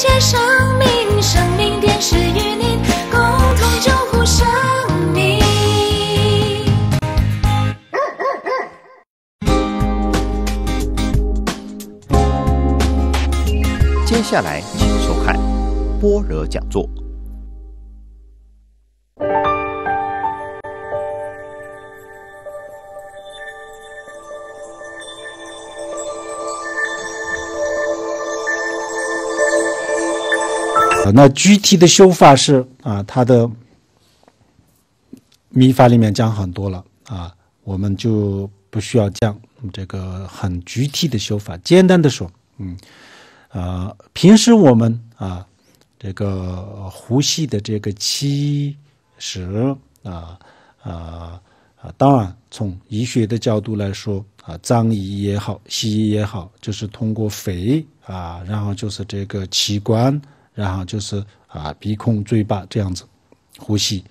接生命生命电视与您共同救护生命接下来请收看波惹讲座那具体的修法是啊，它的密法里面讲很多了啊，我们就不需要讲这个很具体的修法。简单的说，嗯，啊，平时我们啊，这个呼吸的这个气时啊啊啊，当然从医学的角度来说啊，脏医也好，西医也好，就是通过肺啊，然后就是这个器官。然后就是啊，鼻孔、嘴巴这样子呼吸，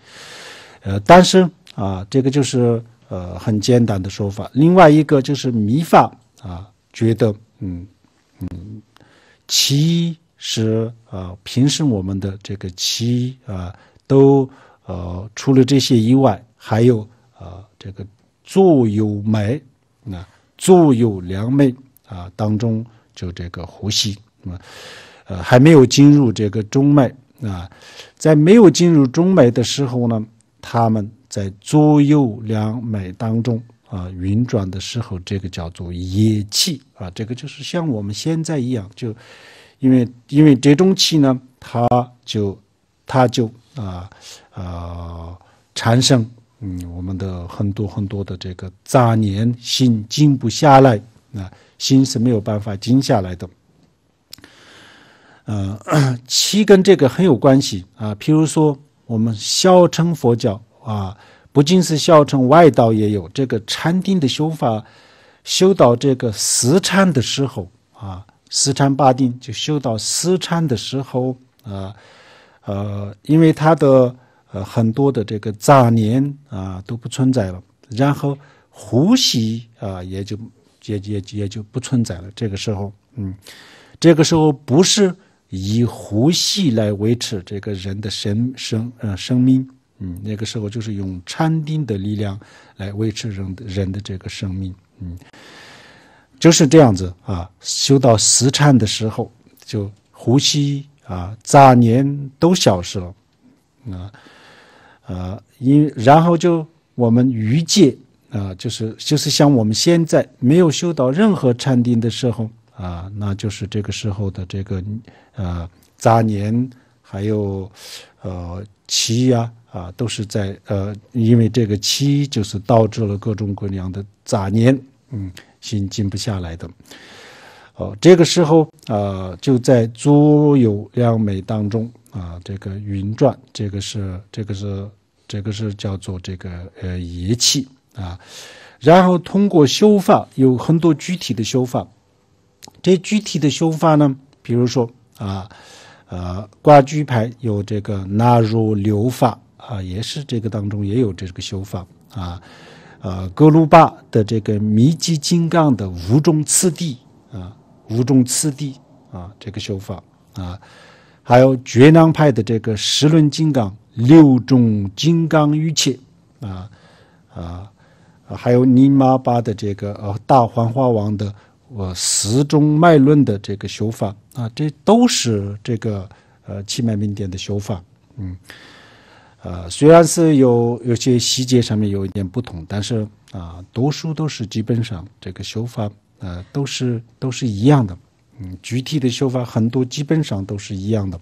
呃，但是啊，这个就是呃很简单的说法。另外一个就是弥法啊，觉得嗯嗯，实是呃平时我们的这个气啊，都呃除了这些以外，还有啊这个坐有眉，啊，坐有两眉啊当中就这个呼吸，那么。呃，还没有进入这个中脉啊，在没有进入中脉的时候呢，他们在左右两脉当中啊运转的时候，这个叫做野气啊，这个就是像我们现在一样，就因为因为这种气呢，它就它就啊啊产生嗯，我们的很多很多的这个杂念，心静不下来啊，心是没有办法静下来的。呃，七跟这个很有关系啊。譬如说，我们小乘佛教啊，不仅是小乘，外道也有这个禅定的修法。修到这个十禅的时候啊，十禅八定就修到十禅的时候啊，呃，因为它的呃很多的这个杂念啊都不存在了，然后呼吸啊也就也也也就不存在了。这个时候，嗯，这个时候不是。以呼吸来维持这个人的生生，呃生命，嗯，那个时候就是用禅定的力量来维持人的人的这个生命，嗯，就是这样子啊，修到十禅的时候，就呼吸啊、杂念都消失了，啊，呃，因然后就我们愚界啊，就是就是像我们现在没有修到任何禅定的时候。啊，那就是这个时候的这个呃杂念，还有呃气呀啊，都是在呃，因为这个气就是导致了各种各样的杂念，嗯，心静不下来的。哦，这个时候啊，就在左右两眉当中啊，这个云转，这个是这个是这个是叫做这个呃邪气啊，然后通过修法，有很多具体的修法。这具体的修法呢？比如说啊，呃，挂居牌有这个纳入流法啊，也是这个当中也有这个修法啊，呃，格鲁巴的这个密集金刚的五种次第啊，五种次第啊，这个修法啊，还有觉囊派的这个时轮金刚六种金刚玉伽啊啊，还有尼玛巴的这个呃大黄花王的。我十中脉论的这个修法啊，这都是这个呃气脉明点的修法，嗯，呃虽然是有有些细节上面有一点不同，但是啊，多数都是基本上这个修法呃都是都是一样的，嗯，具体的修法很多基本上都是一样的。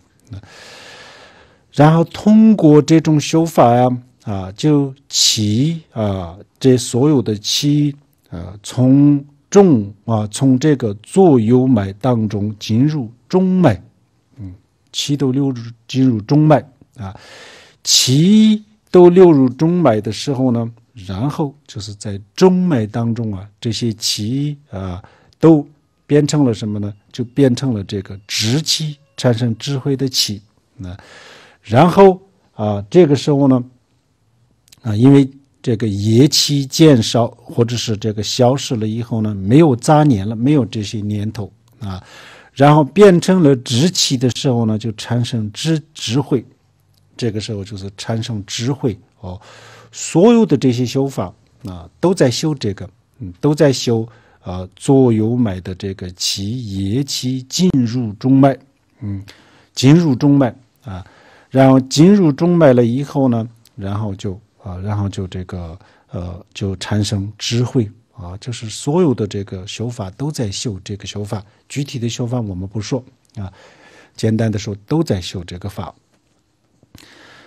然后通过这种修法呀，啊，就气啊，这所有的气啊，从动啊，从这个左右脉当中进入中脉，嗯，气都流入进入中脉啊，气都流入中脉的时候呢，然后就是在中脉当中啊，这些气啊都变成了什么呢？就变成了这个直气，产生智慧的气啊。然后啊，这个时候呢，啊，因为。这个液气减少或者是这个消失了以后呢，没有杂念了，没有这些念头啊，然后变成了直气的时候呢，就产生智智慧，这个时候就是产生智慧哦，所有的这些修法啊，都在修这个，嗯，都在修啊，左右脉的这个气液气进入中脉，嗯，进入中脉啊，然后进入中脉了以后呢，然后就。啊，然后就这个，呃，就产生智慧啊，就是所有的这个修法都在修这个修法，具体的修法我们不说啊，简单的说都在修这个法。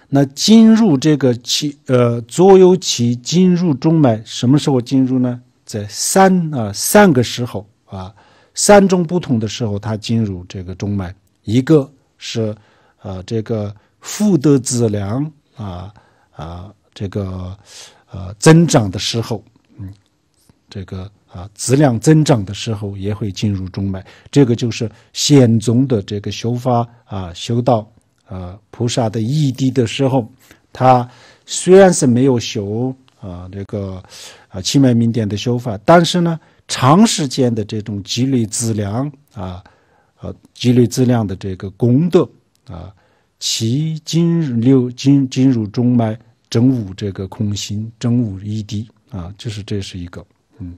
那进入这个气，呃，左右气进入中脉，什么时候进入呢？在三啊三个时候啊，三种不同的时候，它进入这个中脉。一个是呃，这个福德子粮啊啊。这个呃增长的时候，嗯，这个啊质量增长的时候也会进入中脉。这个就是显宗的这个修法啊，修道啊，菩萨的异地的时候，他虽然是没有修啊这个啊清脉明点的修法，但是呢，长时间的这种积累资粮啊，呃积累资粮的这个功德啊，其经六经进进入中脉。真武这个空心，真武一滴啊，就是这是一个，嗯，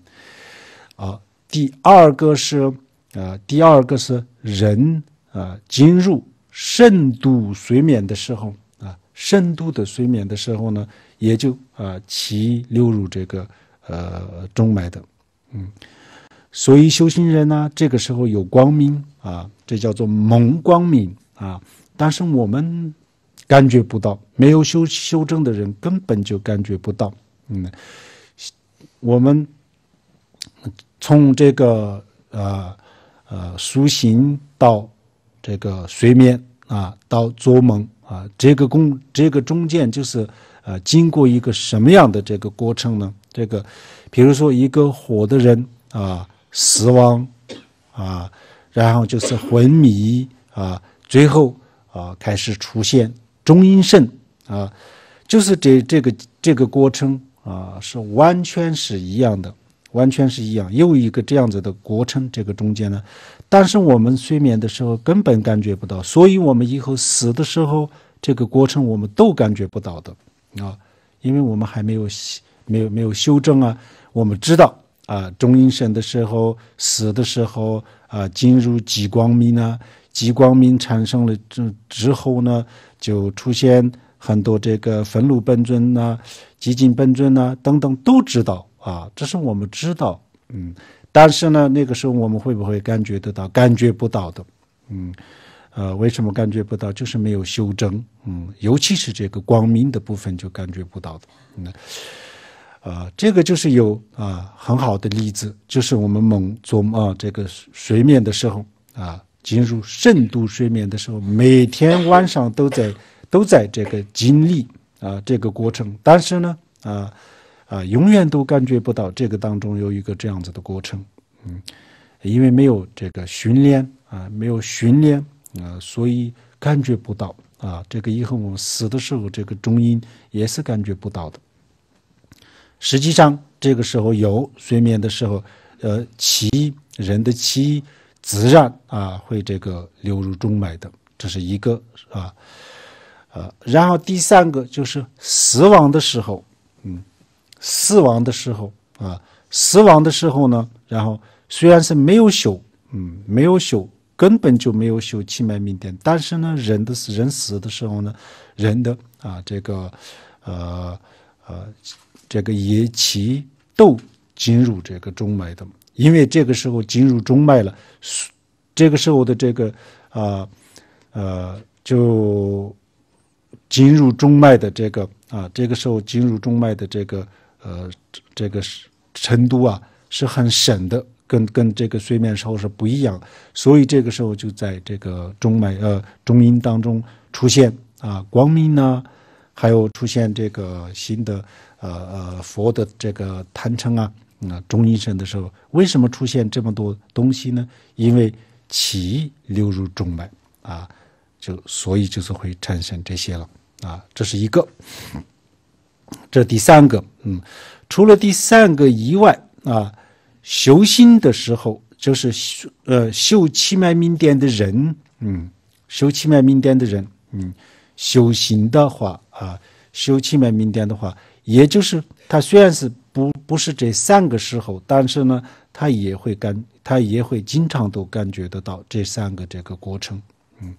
啊，第二个是，啊，第二个是人啊进入深度睡眠的时候啊，深度的睡眠的时候呢，也就啊其流入这个呃中脉的，嗯，所以修行人呢，这个时候有光明啊，这叫做蒙光明啊，但是我们。感觉不到，没有修修正的人根本就感觉不到。嗯，我们从这个呃呃苏醒到这个睡眠啊，到做梦啊，这个工这个中间就是呃经过一个什么样的这个过程呢？这个比如说一个火的人啊死亡啊，然后就是昏迷啊，最后啊开始出现。中阴肾啊，就是这这个这个过程啊，是完全是一样的，完全是一样，又一个这样子的过程。这个中间呢，但是我们睡眠的时候根本感觉不到，所以我们以后死的时候，这个过程我们都感觉不到的啊，因为我们还没有没有没有修正啊。我们知道啊，中阴肾的时候，死的时候啊，进入极光明呢，极光明产生了之之后呢。就出现很多这个愤怒本尊呐、极尽本尊呐等等，都知道啊，这是我们知道，嗯，但是呢，那个时候我们会不会感觉得到？感觉不到的，嗯，呃，为什么感觉不到？就是没有修正，嗯，尤其是这个光明的部分就感觉不到的，啊、呃，这个就是有啊很好的例子，就是我们梦中啊这个睡眠的时候啊。进入深度睡眠的时候，每天晚上都在都在这个经历啊这个过程，但是呢啊啊永远都感觉不到这个当中有一个这样子的过程，嗯，因为没有这个训练啊，没有训练啊，所以感觉不到啊。这个以后我们死的时候，这个中阴也是感觉不到的。实际上这个时候有睡眠的时候，呃，一，人的一。自然啊，会这个流入中脉的，这是一个啊，呃，然后第三个就是死亡的时候，嗯，死亡的时候啊，死亡的时候呢，然后虽然是没有修，嗯，没有修，根本就没有修气脉命点，但是呢，人的死人死的时候呢，人的啊这个呃呃这个液气都进入这个中脉的。因为这个时候进入中脉了，这个时候的这个啊呃，就进入中脉的这个啊，这个时候进入中脉的这个呃这个是程度啊是很深的，跟跟这个睡眠时候是不一样，所以这个时候就在这个中脉呃中阴当中出现啊光明呢，还有出现这个新的呃呃佛的这个坛城啊。那中医生的时候，为什么出现这么多东西呢？因为气流入中脉啊，就所以就是会产生这些了啊，这是一个。这第三个，嗯，除了第三个以外啊，修心的时候，就是呃，修气脉明点的人，嗯，修气脉明点的人，嗯，修行的话啊，修气脉明点的话，也就是他虽然是。不，不是这三个时候，但是呢，他也会感，他也会经常都感觉得到这三个这个过程，嗯，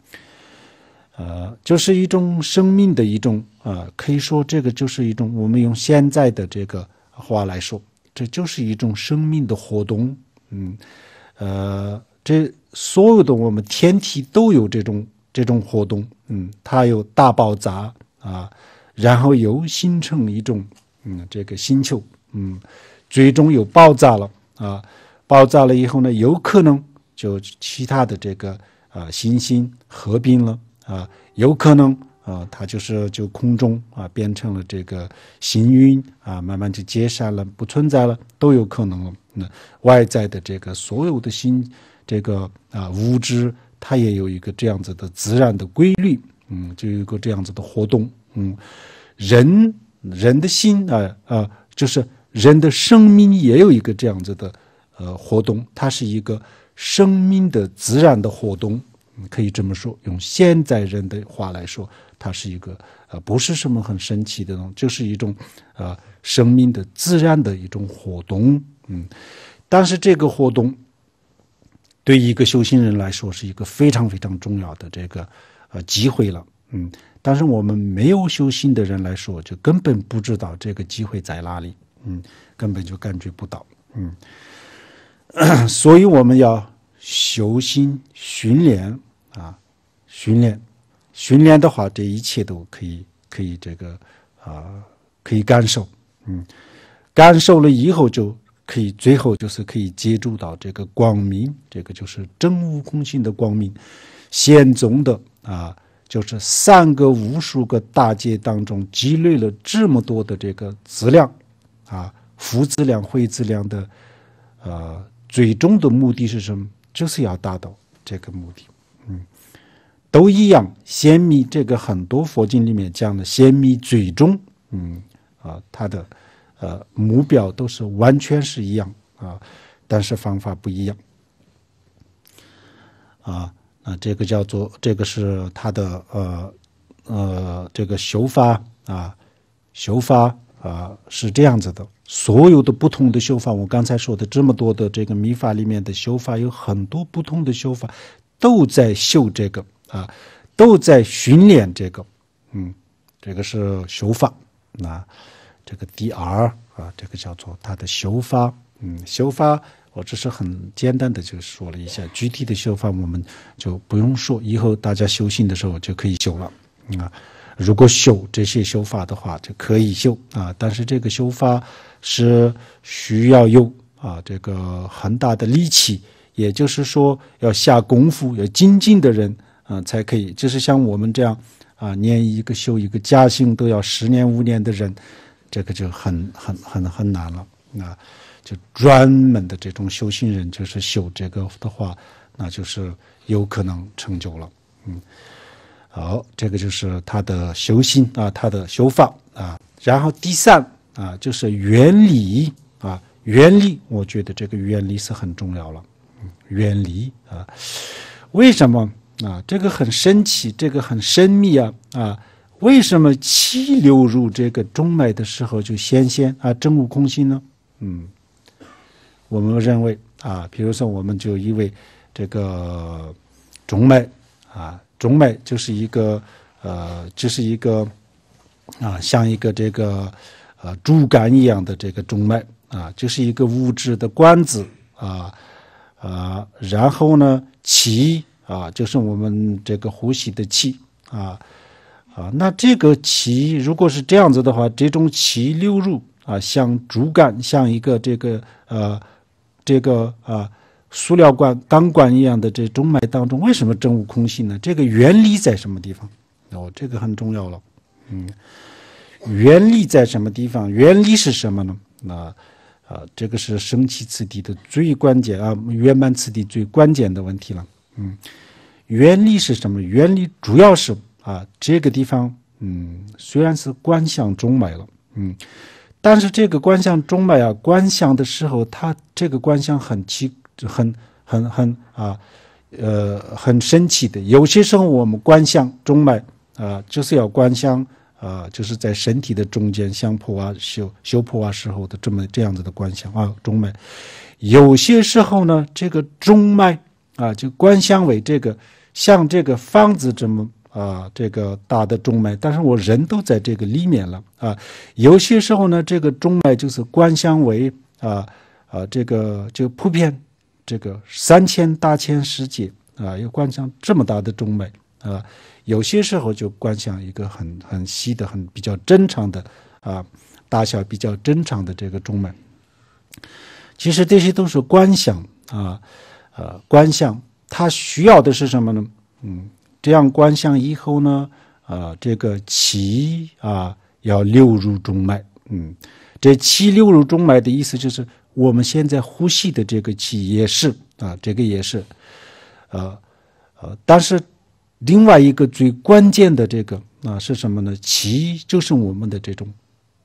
呃，就是一种生命的一种，呃，可以说这个就是一种我们用现在的这个话来说，这就是一种生命的活动，嗯，呃，这所有的我们天体都有这种这种活动，嗯，它有大爆炸啊，然后又形成一种，嗯，这个星球。嗯，最终有爆炸了啊！爆炸了以后呢，有可能就其他的这个啊行星合并了啊，有可能啊，它就是就空中啊变成了这个行云啊，慢慢就解散了，不存在了，都有可能。那外在的这个所有的星，这个啊物质，它也有一个这样子的自然的规律，嗯，就有一个这样子的活动，嗯，人人的心啊啊，就是。人的生命也有一个这样子的，呃，活动，它是一个生命的自然的活动，可以这么说。用现在人的话来说，它是一个呃，不是什么很神奇的东西，就是一种呃生命的自然的一种活动，嗯。但是这个活动，对一个修行人来说，是一个非常非常重要的这个呃机会了，嗯。但是我们没有修行的人来说，就根本不知道这个机会在哪里。嗯，根本就感觉不到。嗯，所以我们要修心训练啊，训练，训练的话，这一切都可以，可以这个啊，可以感受。嗯，感受了以后，就可以最后就是可以接触到这个光明，这个就是真悟空性的光明，显宗的啊，就是三个无数个大劫当中积累了这么多的这个资量。啊，福智量、慧智量的，呃，最终的目的是什么？就是要达到这个目的，嗯，都一样。先密这个很多佛经里面讲的，先密最终，嗯啊，它的呃目标都是完全是一样啊，但是方法不一样。啊那这个叫做这个是它的呃呃这个修法啊修法。啊，是这样子的。所有的不同的修法，我刚才说的这么多的这个密法里面的修法，有很多不同的修法，都在修这个啊，都在训练这个。嗯，这个是修法啊，这个 dr 啊，这个叫做它的修法。嗯，修法，我只是很简单的就说了一下，具体的修法我们就不用说，以后大家修行的时候就可以修了。啊。如果修这些修法的话，就可以修啊。但是这个修法是需要用啊这个很大的力气，也就是说要下功夫、要精进的人啊才可以。就是像我们这样啊念一个修一个家兴都要十年五年的人，这个就很很很很难了啊。就专门的这种修行人，就是修这个的话，那就是有可能成就了，嗯。好，这个就是他的修心啊，他的修法啊，然后第三啊，就是原理啊，原理，我觉得这个原理是很重要了，原理啊，为什么啊？这个很神奇，这个很神秘啊啊！为什么气流入这个中脉的时候就先先啊，真悟空心呢？嗯，我们认为啊，比如说我们就以为这个中脉啊。中脉就是一个呃，就是一个啊，像一个这个呃竹竿一样的这个中脉啊，就是一个物质的罐子啊啊，然后呢气啊，就是我们这个呼吸的气啊啊，那这个气如果是这样子的话，这种气流入啊，像竹竿，像一个这个呃这个啊。塑料管、钢管一样的这中脉当中，为什么真空性呢？这个原理在什么地方？哦，这个很重要了。嗯，原理在什么地方？原理是什么呢？那啊，这个是升起次第的最关键啊，圆满次第最关键的问题了。嗯，原理是什么？原理主要是啊，这个地方嗯，虽然是观象中脉了，嗯，但是这个观象中脉啊，观象的时候，它这个观象很奇。就很很很啊，呃，很神奇的。有些时候我们观相中脉啊，就是要观相啊，就是在身体的中间相破啊、修修破啊时候的这么这样子的观相啊，中脉。有些时候呢，这个中脉啊，就观相为这个像这个方子这么啊这个大的中脉，但是我人都在这个里面了啊。有些时候呢，这个中脉就是观相为啊啊，这个就普遍这个三千大千世界啊，要观想这么大的中脉啊，有些时候就观想一个很很细的、很比较正常的啊，大小比较正常的这个中脉。其实这些都是观想啊，呃，观想它需要的是什么呢？嗯，这样观想以后呢，呃，这个气啊要流入中脉。嗯，这气流入中脉的意思就是。我们现在呼吸的这个气也是啊，这个也是，呃，呃，但是另外一个最关键的这个啊是什么呢？气就是我们的这种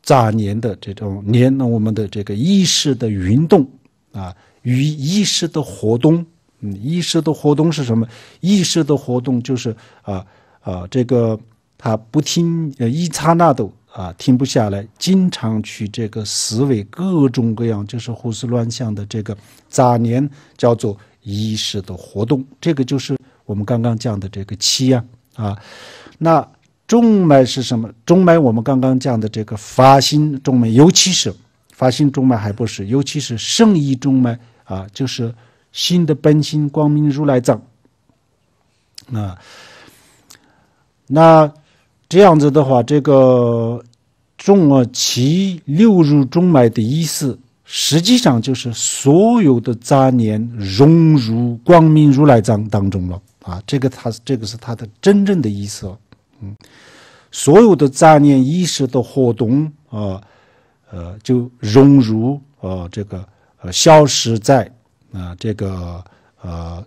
杂念的这种念，那我们的这个意识的运动啊，与意识的活动。嗯，意识的活动是什么？意识的活动就是啊啊，这个它不听呃一刹那的。啊，停不下来，经常去这个思维，各种各样就是胡思乱想的这个杂念，叫做意识的活动。这个就是我们刚刚讲的这个七呀，啊，那中脉是什么？中脉我们刚刚讲的这个发心中脉，尤其是发心中脉还不是，尤其是圣意中脉啊，就是心的本心光明如来藏。啊，那这样子的话，这个。中啊，其六入中脉的意思，实际上就是所有的杂念融入光明如来藏当中了啊！这个，它这个是它的真正的意思。嗯，所有的杂念意识的活动啊，呃，就融入啊这个呃消失在啊这个呃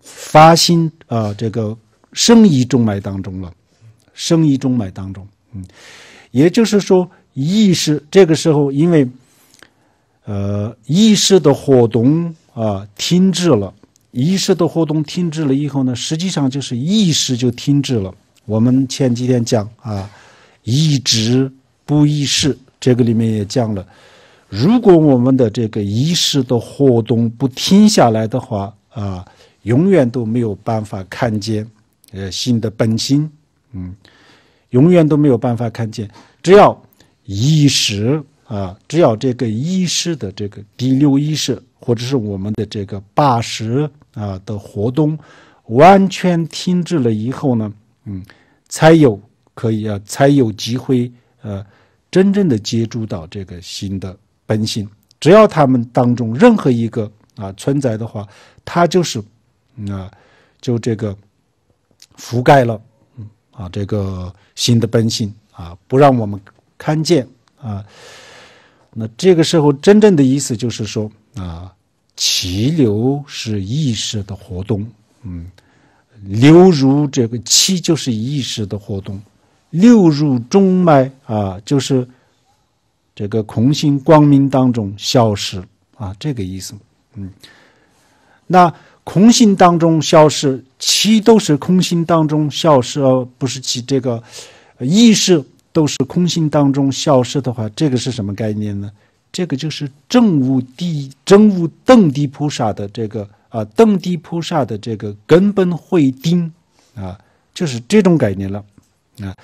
发心啊这个生意中脉当中了，生意中脉当中，嗯。也就是说，意识这个时候因为，呃，意识的活动啊停止了。意识的活动停止了以后呢，实际上就是意识就停止了。我们前几天讲啊，意志不意识，这个里面也讲了，如果我们的这个意识的活动不停下来的话啊，永远都没有办法看见呃新的本心，嗯。永远都没有办法看见，只要意识啊，只要这个意识的这个第六意识，或者是我们的这个八识啊的活动完全停止了以后呢，嗯，才有可以啊，才有机会呃，真正的接触到这个新的本性。只要他们当中任何一个啊存在的话，它就是啊，就这个覆盖了，嗯啊这个。心的本性啊，不让我们看见啊。那这个时候真正的意思就是说啊，气流是意识的活动，嗯，流入这个气就是意识的活动，流入中脉啊，就是这个空性光明当中消失啊，这个意思，嗯，那。空性当中消失，其都是空性当中消失，而不是其这个意识都是空性当中消失的话，这个是什么概念呢？这个就是正悟地、正悟邓地菩萨的这个啊，邓地菩萨的这个根本慧定啊，就是这种概念了啊。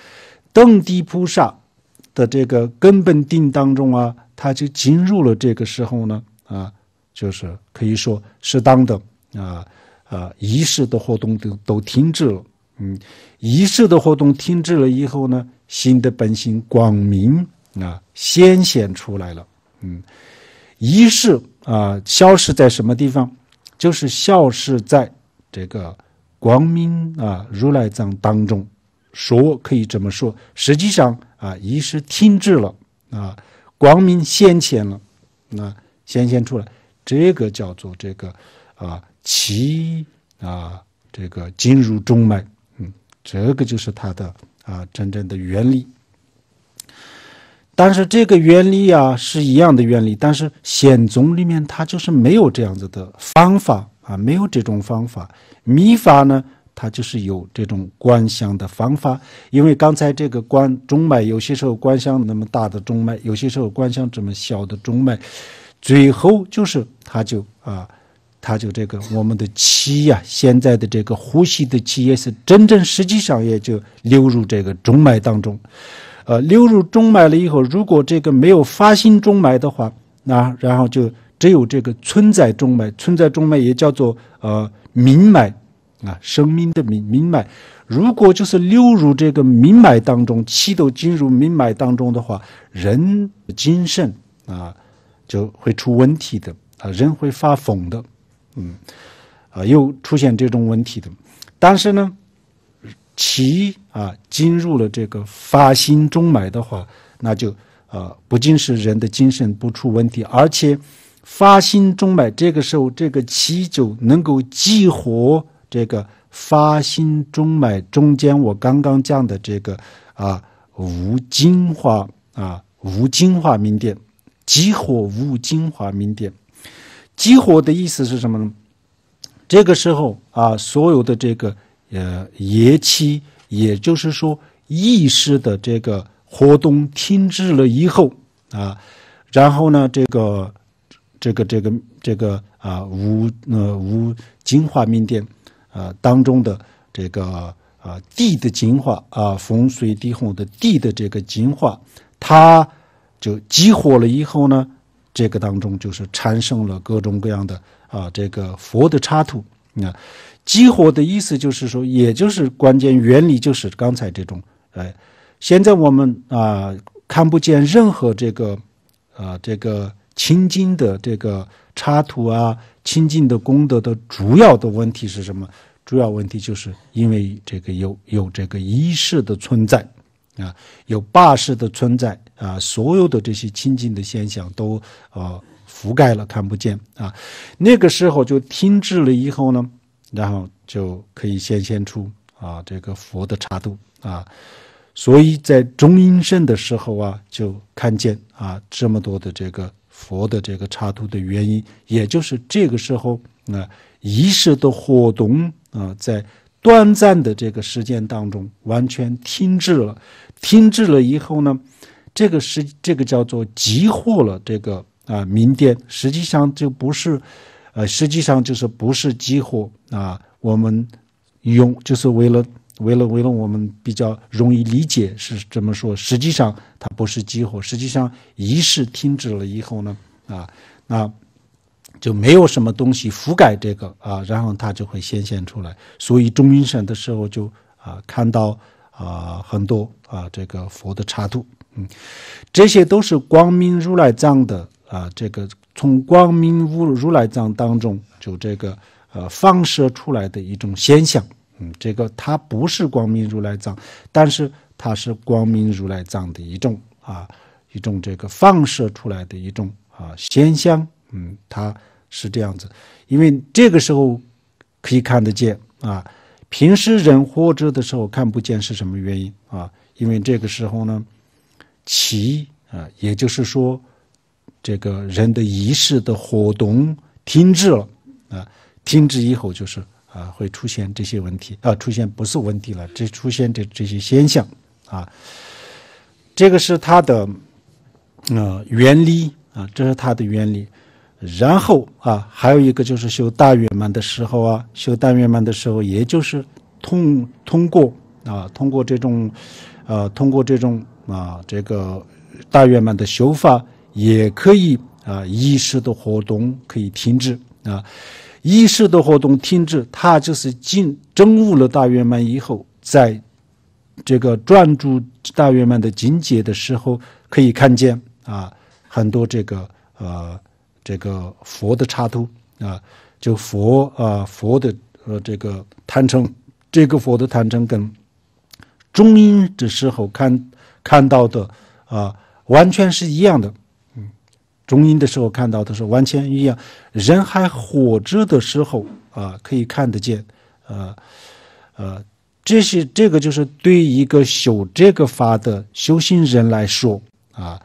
邓地菩萨的这个根本定当中啊，他就进入了这个时候呢啊，就是可以说适当的。啊，啊，仪式的活动都都停止了。嗯，仪式的活动停止了以后呢，新的本性光明啊，显现出来了。嗯，仪式啊，消失在什么地方？就是消失在这个光明啊，如来藏当中。说可以这么说，实际上啊，仪式停止了啊，光明显现了，那显现出来，这个叫做这个啊。其啊，这个进入中脉，嗯，这个就是它的啊真正的原理。但是这个原理啊是一样的原理，但是显宗里面它就是没有这样子的方法啊，没有这种方法。秘法呢，它就是有这种观相的方法。因为刚才这个观中脉，有些时候观相那么大的中脉，有些时候观相这么小的中脉，最后就是它就啊。他就这个我们的气呀，现在的这个呼吸的气也是真正实际上也就流入这个中脉当中，呃，流入中脉了以后，如果这个没有发心中脉的话，那然后就只有这个存在中脉，存在中脉也叫做呃明脉啊，生命的明明脉，如果就是流入这个明脉当中，气都进入明脉当中的话，人精神啊就会出问题的啊，人会发疯的。嗯，啊，又出现这种问题的，但是呢，气啊进入了这个发心中脉的话，那就啊不仅是人的精神不出问题，而且发心中脉这个时候，这个气就能够激活这个发心中脉中间我刚刚讲的这个啊无精华啊无精华明点，激活无精华明点。激活的意思是什么呢？这个时候啊，所有的这个呃，延期，也就是说意识的这个活动停止了以后啊，然后呢，这个，这个，这个，这个啊，无呃无精华明点啊当中的这个啊地的精华啊，风水地红的地的这个精华，它就激活了以后呢。这个当中就是产生了各种各样的啊，这个佛的插图。那激活的意思就是说，也就是关键原理就是刚才这种。哎，现在我们啊看不见任何这个啊这个清净的这个插图啊，清净的功德的主要的问题是什么？主要问题就是因为这个有有这个仪式的存在啊，有八识的存在。啊，所有的这些清净的现象都呃覆盖了，看不见啊。那个时候就停滞了，以后呢，然后就可以显现出啊这个佛的插度啊。所以在中阴身的时候啊，就看见啊这么多的这个佛的这个插度的原因，也就是这个时候那意识的活动啊，在短暂的这个时间当中完全停滞了。停滞了以后呢？这个是这个叫做激活了这个啊明殿，实际上就不是，呃，实际上就是不是激活啊。我们用就是为了为了为了我们比较容易理解是这么说，实际上它不是激活。实际上仪式停止了以后呢，啊，那就没有什么东西覆盖这个啊，然后它就会显现出来。所以中阴身的时候就啊看到啊很多啊这个佛的插图。嗯，这些都是光明如来藏的啊，这个从光明如如来藏当中就这个呃放射出来的一种现象。嗯，这个它不是光明如来藏，但是它是光明如来藏的一种啊，一种这个放射出来的一种啊现象。嗯，它是这样子，因为这个时候可以看得见啊，平时人活着的时候看不见是什么原因啊？因为这个时候呢。其啊，也就是说，这个人的意识的活动停止了啊，停止以后就是啊，会出现这些问题啊，出现不是问题了，这出现这这些现象啊，这个是它的啊原理啊，这是它的原理。然后啊，还有一个就是修大圆满的时候啊，修大圆满的时候，也就是通通过啊，通过这种呃，通过这种。啊，这个大圆满的修法也可以啊，意识的活动可以停止啊，意识的活动停止，他就是进证悟了大圆满以后，在这个专注大圆满的境界的时候，可以看见啊，很多这个呃这个佛的插图啊，就佛啊佛的呃这个坦诚，这个佛的坦诚跟中阴的时候看。看到的啊，完全是一样的。嗯，中阴的时候看到的是完全一样。人还活着的时候啊，可以看得见。呃，呃，这些这个就是对一个修这个法的修行人来说啊，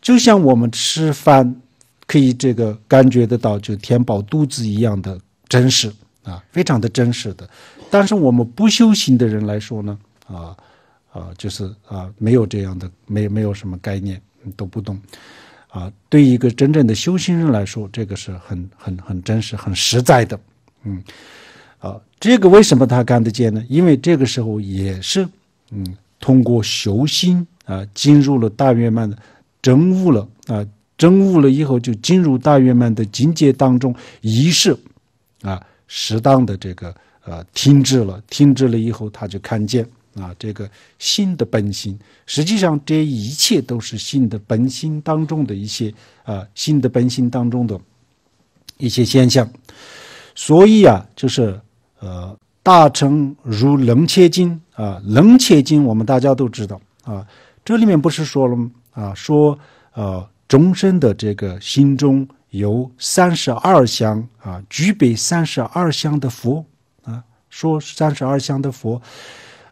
就像我们吃饭可以这个感觉得到，就填饱肚子一样的真实啊，非常的真实的。但是我们不修行的人来说呢，啊。啊，就是啊，没有这样的，没没有什么概念，都不懂。啊，对于一个真正的修行人来说，这个是很很很真实、很实在的。嗯，啊，这个为什么他看得见呢？因为这个时候也是，嗯，通过修心啊，进入了大圆满的真悟了啊，真悟了以后，就进入大圆满的境界当中，仪式啊，适当的这个呃停止了，停止了以后，他就看见。啊，这个心的本心，实际上这一切都是心的本心当中的一些，啊，心的本心当中的一些现象。所以啊，就是呃，大乘如能切经啊，能切经我们大家都知道啊。这里面不是说了吗？啊，说呃，众生的这个心中有三十二相啊，具备三十二相的佛啊，说三十二相的佛。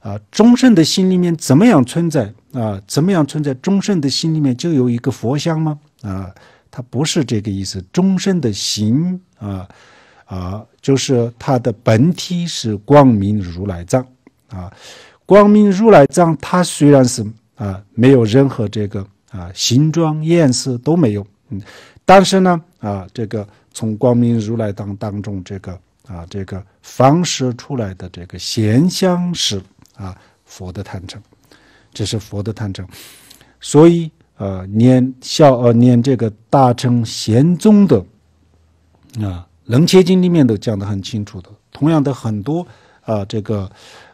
啊，众生的心里面怎么样存在啊？怎么样存在？众生的心里面就有一个佛像吗？啊，他不是这个意思。众生的心啊，啊，就是他的本体是光明如来藏啊。光明如来藏，它虽然是啊，没有任何这个啊形状、颜色都没有，嗯，但是呢，啊，这个从光明如来当当中这个啊，这个放射出来的这个现象是。啊，佛的坦诚，这是佛的坦诚，所以呃，念孝，呃念这个大乘贤宗的啊楞伽经里面都讲的很清楚的，同样的很多啊这个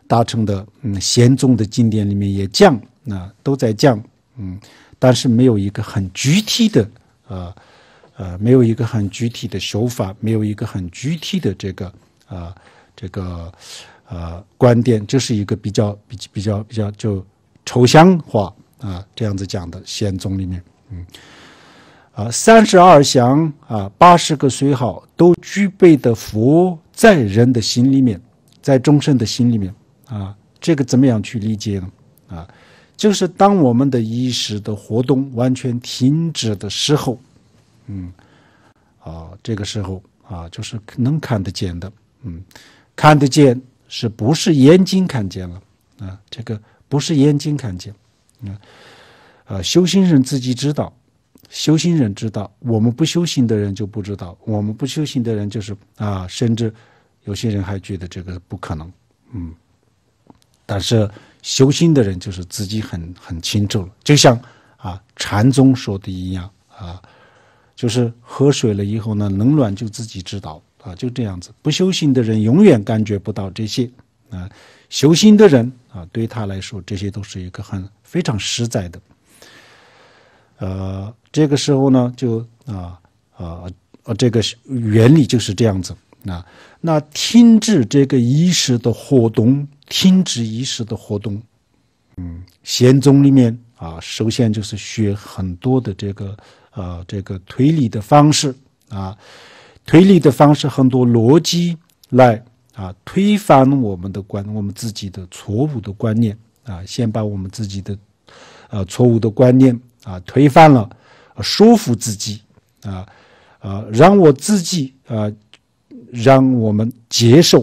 大乘的嗯贤宗的经典里面也讲，那都在讲嗯，但是没有一个很具体的呃呃，没有一个很具体的手法，没有一个很具体的这个呃这个。呃，观点这是一个比较比比较比较就抽象化啊，这样子讲的显宗里面，嗯，啊，三十二降啊，八十个虽好都具备的佛在人的心里面，在众生的心里面啊，这个怎么样去理解呢？啊，就是当我们的意识的活动完全停止的时候，嗯，啊，这个时候啊，就是能看得见的，嗯，看得见。是不是眼睛看见了啊？这个不是眼睛看见，啊，呃，修行人自己知道，修行人知道，我们不修行的人就不知道，我们不修行的人就是啊，甚至有些人还觉得这个不可能，嗯。但是修行的人就是自己很很清楚，就像啊禅宗说的一样啊，就是喝水了以后呢，冷暖就自己知道。啊，就这样子，不修行的人永远感觉不到这些啊。修行的人啊，对他来说，这些都是一个很非常实在的。呃，这个时候呢，就啊啊啊，这个原理就是这样子。那那停止这个意识的活动，停止意识的活动。嗯，显宗里面啊，首先就是学很多的这个呃这个推理的方式啊。推理的方式很多逻辑来啊推翻我们的观我们自己的错误的观念啊先把我们自己的，呃错误的观念啊推翻了，说服自己啊啊让我自己啊，让我们接受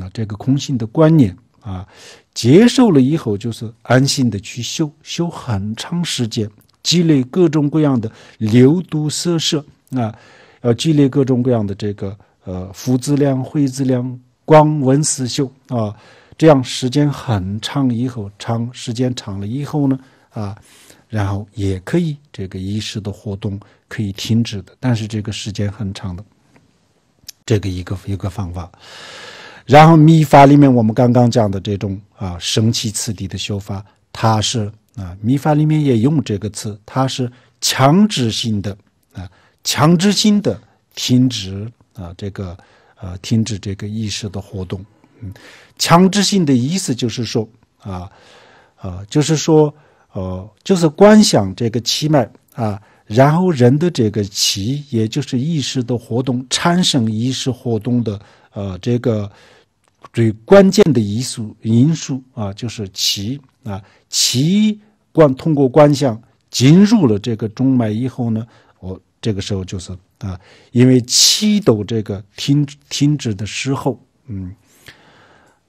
啊这个空性的观念啊，接受了以后就是安心的去修修很长时间积累各种各样的流毒色舍啊。要积累各种各样的这个呃，浮子量、灰子量、光纹丝绣啊，这样时间很长以后，长时间长了以后呢啊，然后也可以这个一时的活动可以停止的，但是这个时间很长的这个一个一个方法。然后秘法里面我们刚刚讲的这种啊，神奇次第的修法，它是啊，秘法里面也用这个词，它是强制性的啊。强制性的停止啊，这个呃，停止这个意识的活动。嗯，强制性的意思就是说啊啊，就是说呃，就是观想这个气脉啊，然后人的这个气，也就是意识的活动，产生意识活动的呃，这个最关键的因素因素啊，就是气啊，气观通过观想进入了这个中脉以后呢。这个时候就是啊，因为七斗这个停停止的时候，嗯，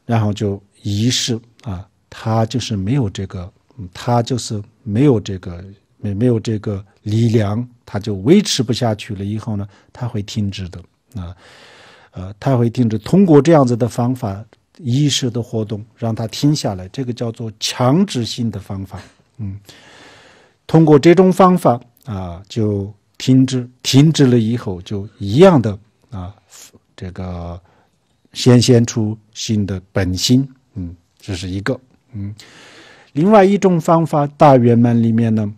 然后就仪式啊，他就是没有这个，他就是没有这个没没有这个力量，他就维持不下去了。以后呢，他会停止的啊，呃，他会停止。通过这样子的方法，意识的活动让他停下来，这个叫做强制性的方法。嗯，通过这种方法啊，就。停止，停止了以后，就一样的啊，这个显现出新的本心，嗯，这是一个，嗯，另外一种方法，大圆满里面呢，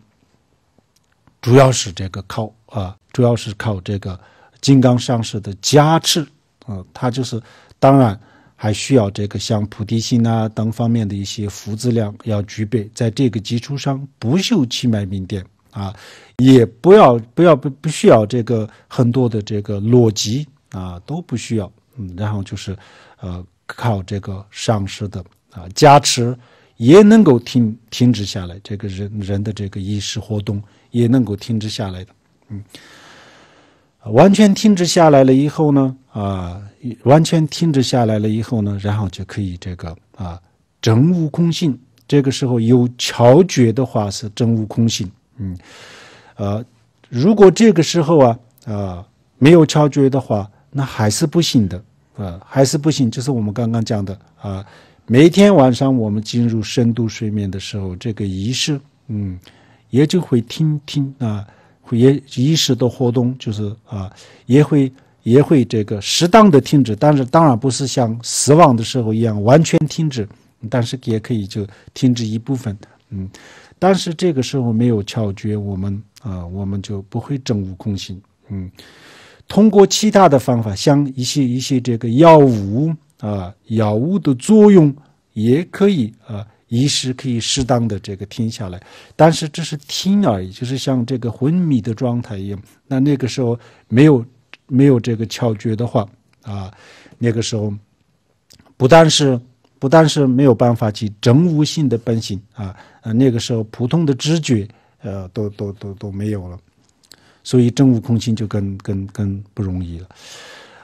主要是这个靠啊，主要是靠这个金刚上师的加持啊，它就是当然还需要这个像菩提心啊等方面的一些福资量要具备，在这个基础上不修气脉明点。啊，也不要不要不不需要这个很多的这个逻辑啊都不需要，嗯，然后就是呃靠这个上师的啊加持，也能够停停止下来，这个人人的这个意识活动也能够停止下来的，嗯，完全停止下来了以后呢，啊，完全停止下来了以后呢，然后就可以这个啊真悟空性，这个时候有窍觉的话是真悟空性。嗯，呃，如果这个时候啊，呃，没有敲觉的话，那还是不行的，呃，还是不行。就是我们刚刚讲的啊，每天晚上我们进入深度睡眠的时候，这个意识，嗯，也就会停停啊，会也意识的活动就是啊，也会也会这个适当的停止，但是当然不是像死亡的时候一样完全停止，但是也可以就停止一部分，嗯。但是这个时候没有窍诀，我们啊，我们就不会政悟空性。嗯，通过其他的方法，像一些一些这个药物啊，药物的作用也可以啊，一时可以适当的这个停下来。但是只是听而已，就是像这个昏迷的状态一样。那那个时候没有没有这个窍诀的话啊，那个时候不但是。不但是没有办法去真悟性的本性啊，呃，那个时候普通的知觉，呃，都都都都没有了，所以真悟空性就更更更不容易了。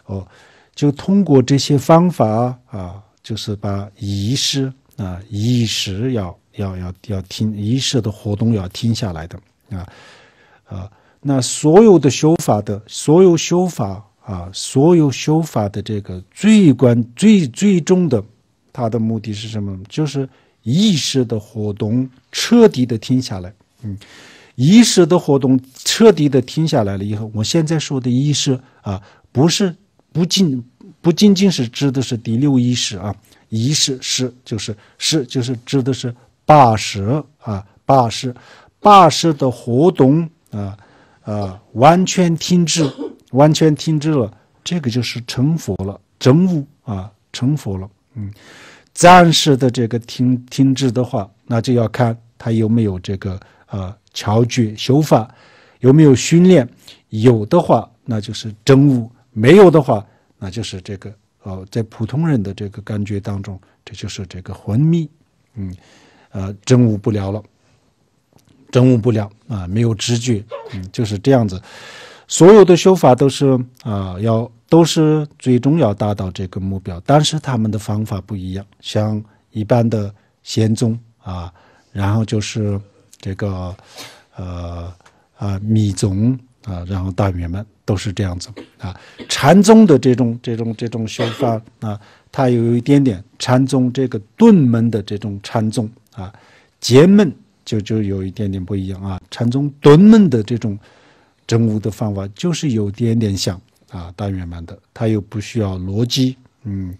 哦，就通过这些方法啊，就是把仪式啊，意识要要要要停，仪式的活动要停下来的啊，啊，那所有的修法的，所有修法啊，所有修法的这个最关最最终的。它的目的是什么？就是意识的活动彻底的停下来。嗯，意识的活动彻底的停下来了以后，我现在说的意识啊，不是不仅不仅仅是指的是第六意识啊，意识是就是是就是指的是八识啊，八识八识的活动啊啊完全停止，完全停止了，这个就是成佛了，真悟啊，成佛了。嗯，暂时的这个停停止的话，那就要看他有没有这个呃，觉修法有没有训练，有的话那就是真悟，没有的话那就是这个哦，在普通人的这个感觉当中，这就是这个昏迷，嗯，呃，真悟不了了，真悟不了啊，没有知觉，嗯，就是这样子。所有的修法都是啊，要都是最终要达到这个目标，但是他们的方法不一样。像一般的贤宗啊，然后就是这个，呃啊密宗啊，然后大圆满都是这样子啊。禅宗的这种这种这种修法啊，它有一点点禅宗这个顿门的这种禅宗啊，结门就就有一点点不一样啊。禅宗顿门的这种。真悟的方法就是有点点像啊，大圆满的，他又不需要逻辑，嗯，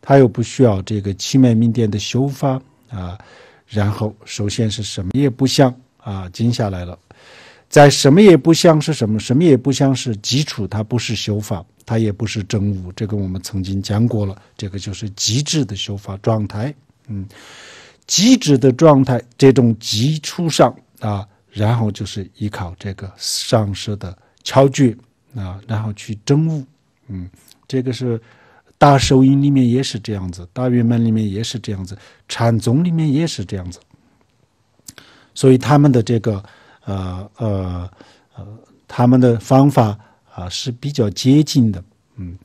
他又不需要这个七脉命点的修法啊。然后首先是什么也不像啊，静下来了。在什么也不像是什么？什么也不像是基础，它不是修法，它也不是真悟。这个我们曾经讲过了，这个就是极致的修法状态，嗯，极致的状态，这种基础上啊。然后就是依靠这个上师的敲具啊，然后去征悟，嗯，这个是大手印里面也是这样子，大圆满里面也是这样子，禅宗里面也是这样子，所以他们的这个呃呃呃，他们的方法啊是比较接近的，嗯，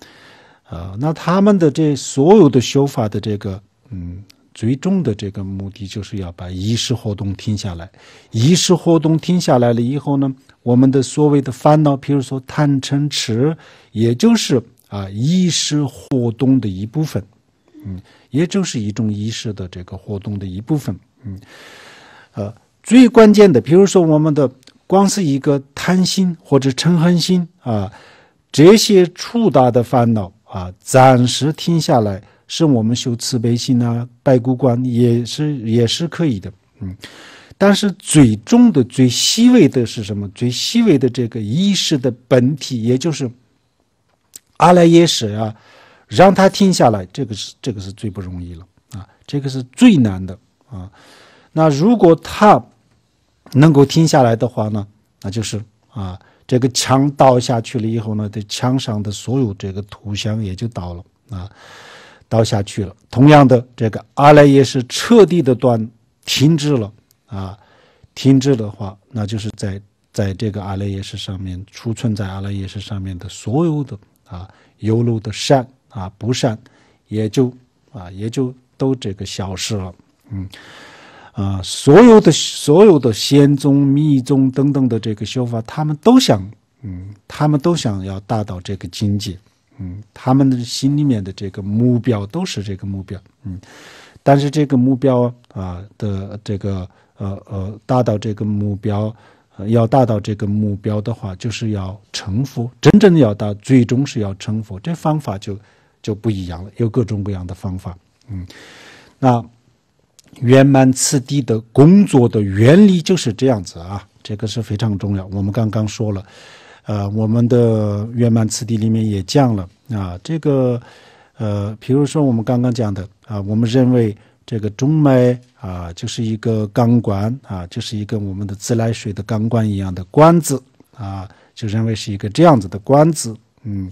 呃，那他们的这所有的修法的这个嗯。最终的这个目的就是要把意识活动停下来。意识活动停下来了以后呢，我们的所谓的烦恼，比如说贪嗔痴，也就是啊意识活动的一部分，嗯，也就是一种意识的这个活动的一部分，嗯，呃，最关键的，比如说我们的光是一个贪心或者嗔恨心啊，这些触达的烦恼啊，暂时停下来。是我们修慈悲心啊，拜古观也是也是可以的，嗯，但是最终的最细微的是什么？最细微的这个意识的本体，也就是阿赖耶识啊，让他停下来，这个是这个是最不容易了啊，这个是最难的啊。那如果他能够听下来的话呢，那就是啊，这个墙倒下去了以后呢，这墙上的所有这个图像也就倒了啊。倒下去了。同样的，这个阿赖耶识彻底的断，停止了啊！停止的话，那就是在在这个阿赖耶识上面，储存在阿赖耶识上面的所有的啊，由来的善啊、不善，也就啊，也就都这个消失了。嗯，啊，所有的所有的仙宗、密宗等等的这个修法，他们都想，嗯，他们都想要达到这个境界。嗯，他们的心里面的这个目标都是这个目标，嗯，但是这个目标啊的这个呃呃，达到这个目标，要达到这个目标的话，就是要成佛，真正要到最终是要成佛，这方法就就不一样了，有各种各样的方法，嗯，那圆满次第的工作的原理就是这样子啊，这个是非常重要，我们刚刚说了。呃，我们的圆满次第里面也讲了啊，这个呃，比如说我们刚刚讲的啊，我们认为这个中脉啊就是一个钢管啊，就是一个我们的自来水的钢管一样的管子啊，就认为是一个这样子的管子，嗯，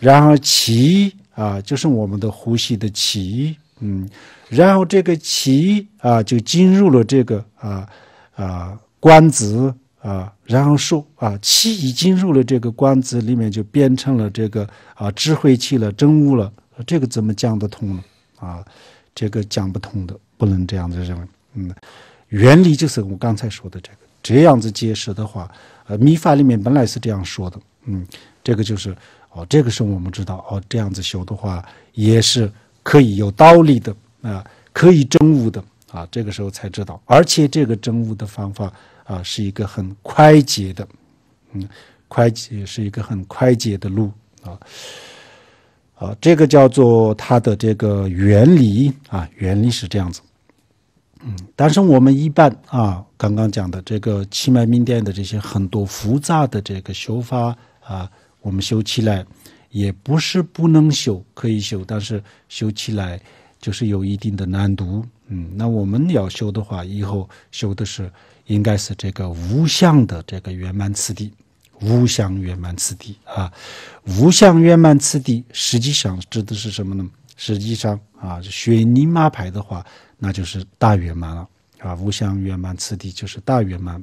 然后气啊就是我们的呼吸的气，嗯，然后这个气啊就进入了这个啊啊管子啊。然后说啊，气已经入了这个关子里面，就变成了这个啊智慧气了，真悟了。这个怎么讲得通呢？啊，这个讲不通的，不能这样子认为。嗯，原理就是我刚才说的这个。这样子解释的话，呃，密法里面本来是这样说的。嗯，这个就是哦，这个时候我们知道哦，这样子修的话也是可以有道理的啊，可以真悟的啊。这个时候才知道，而且这个真悟的方法。啊，是一个很快捷的，嗯，快捷是一个很快捷的路啊，好，这个叫做它的这个原理啊，原理是这样子，嗯，但是我们一般啊，刚刚讲的这个气脉命殿的这些很多复杂的这个修法啊，我们修起来也不是不能修，可以修，但是修起来就是有一定的难度，嗯，那我们要修的话，以后修的是。应该是这个无相的这个圆满次第，无相圆满次第啊，无相圆满次第实际上指的是什么呢？实际上啊，学尼玛牌的话，那就是大圆满了啊，无相圆满次第就是大圆满，